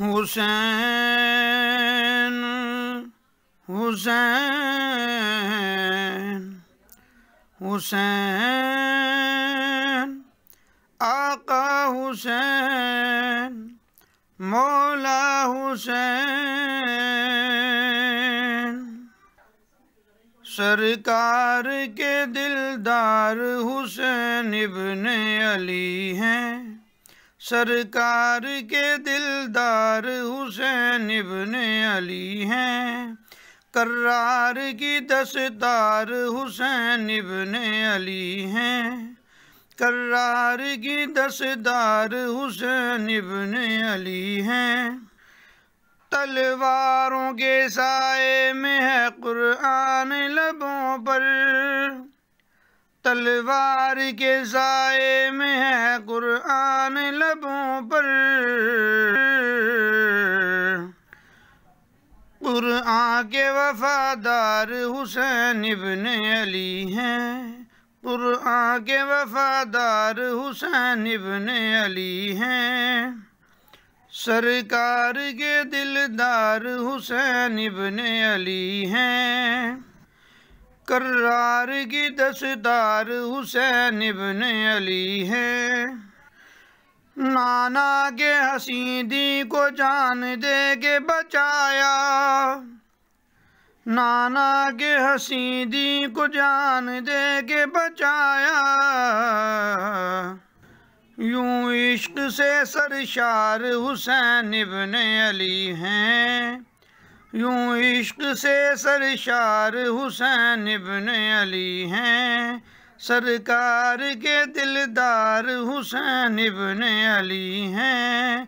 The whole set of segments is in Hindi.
हुसैन हुसैन हुसैन आका हुसैन मौला हुसैन सरकार के दिलदार हुसैन इब्ने अली हैं सरकार के दिलदार हुसैन इबन अली हैं करार की दस्तार हुसैन इबन अली हैं करार की दस्तार हुसैन इबन अली हैं तलवारों के साए में है कुरान लबों पर तलवार के साय में है कुरान लबों पर कुरान के वफादार हुसैन इबन अली हैं कुरान के वफादार हुसैन इबन अली हैं सरकार के दिलदार हुसैन इबन अली हैं करार की दसदार हुसैन इबन अली है नाना के हसीदी को जान दे के बचाया नाना के हसीदी को जान दे के बचाया यूं इश्क से सरशार हुसैन इबन अली हैं यूं इश्क से सरशार हुसैन इबन अली हैं सरकार के दिलदार हुसैन इबन अली हैं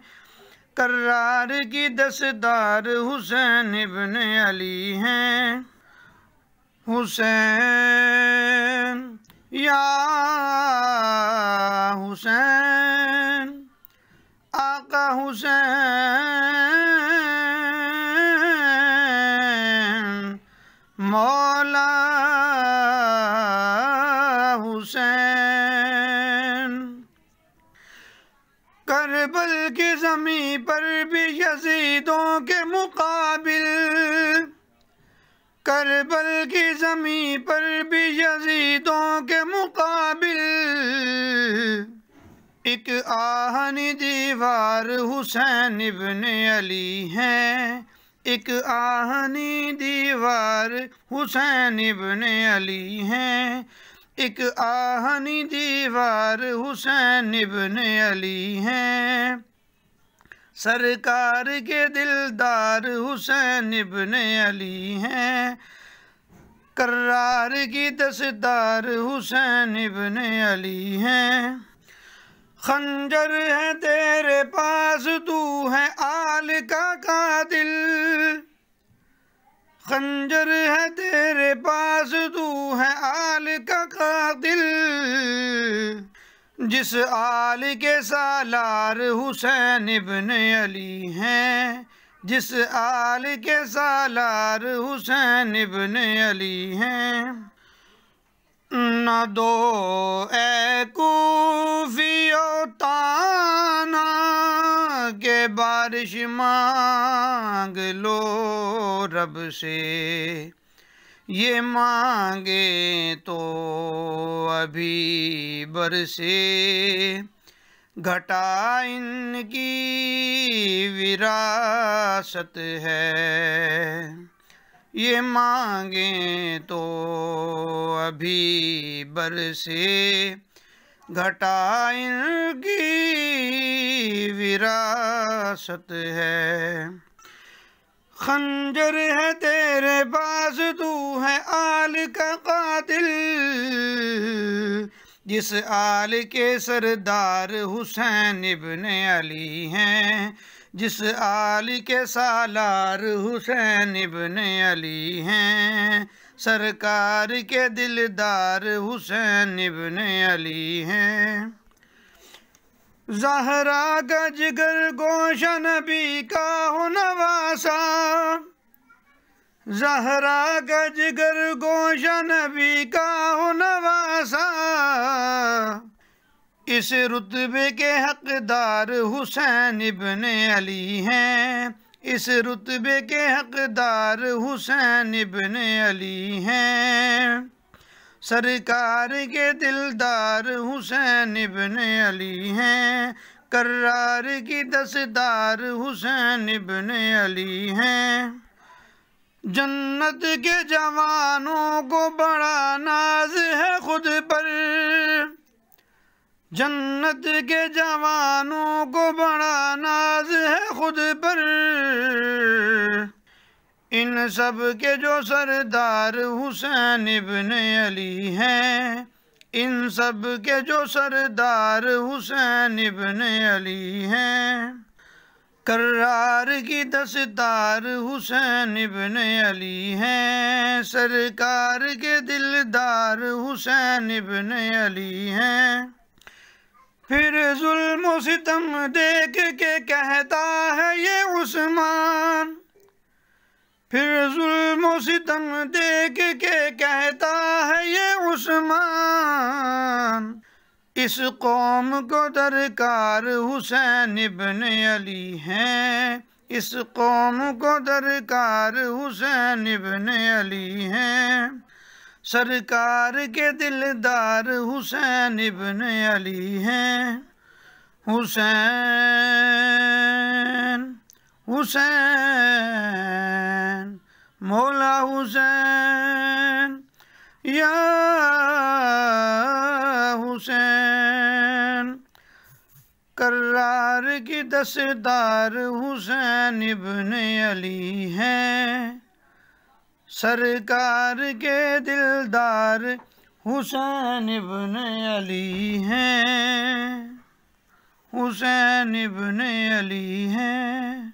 करार की दसदार हुसैन इबन अली हैं हुसैन या हुसैन आका हुसैन करबल की जमी पर भी यजीदों के मुकाबिल करबल की जमी पर भी यजीदों के मुकाबिल एक आहनी दीवार हुसैन इब्ने अली है एक आहनी दीवार हुसैन इब्ने अली है एक आहनी दीवार हुसैन इबन अली हैं सरकार के दिलदार हुसैन इबन अली हैं करार की दसदार हुसैन इबन अली हैं खंजर है तेरे पास तू है आल का का दिल खंजर है तेरे पास तू है आल का कातिल जिस आल के सालार हुसैन इब्न अली हैं जिस आल के सालार हुसैन इब्न अली हैं न दो ए कूफियो ताना के बारिश मांग लो रब से ये मांगे तो अभी बरसे घटा इनकी विरासत है ये मांगे तो अभी बरसे घटाइन विरासत है खंजर है तेरे पास तू है आल का कातिल जिस आल के सरदार हुसैन इब्ने अली हैं जिस आल के सालार हुसैन इब्ने अली हैं सरकार के दिलदार हुसैन इबन अली हैं जहरा गजगर जिगर गोशा नबी का हो नवासा जहरा गजगर जिगर गोशा नबी का हो नवासा इस रुतबे के हकदार हुसैन इबन अली हैं इस रुतबे के हकदार हुसैन इबन अली हैं सरकार के दिलदार हुसैन इबन अली हैं करार की दसदार हुसैन इबन अली हैं जन्नत के जवानों को बड़ा नाज है खुद पर जन्नत के जवानों को बड़ा नाज खुद पर इन सब के जो सरदार हुसैन इबन अली हैं इन सब के जो सरदार हुसैन इबन अली हैं करार की दस्तार हुसैन इबन अली हैं सरकार के दिलदार हुसैन इबन अली हैं जुल्म सितम देख के कहता है ये उस्मान फिर जुल्म सितम देख के कहता है ये उस्मान इस कौम को दरकार हुसैन इबन अली हैं इस कौम को दरकार हुसैन इबन अली हैं सरकार के दिलदार हुसैन इबन अली हैं हुसैन हुसैन मौला हुसैन या हुसैन करार की दसदार हुसैन इबन अली हैं सरकार के दिलदार हुसैन इबन अली हैं हुसैन इबन अली हैं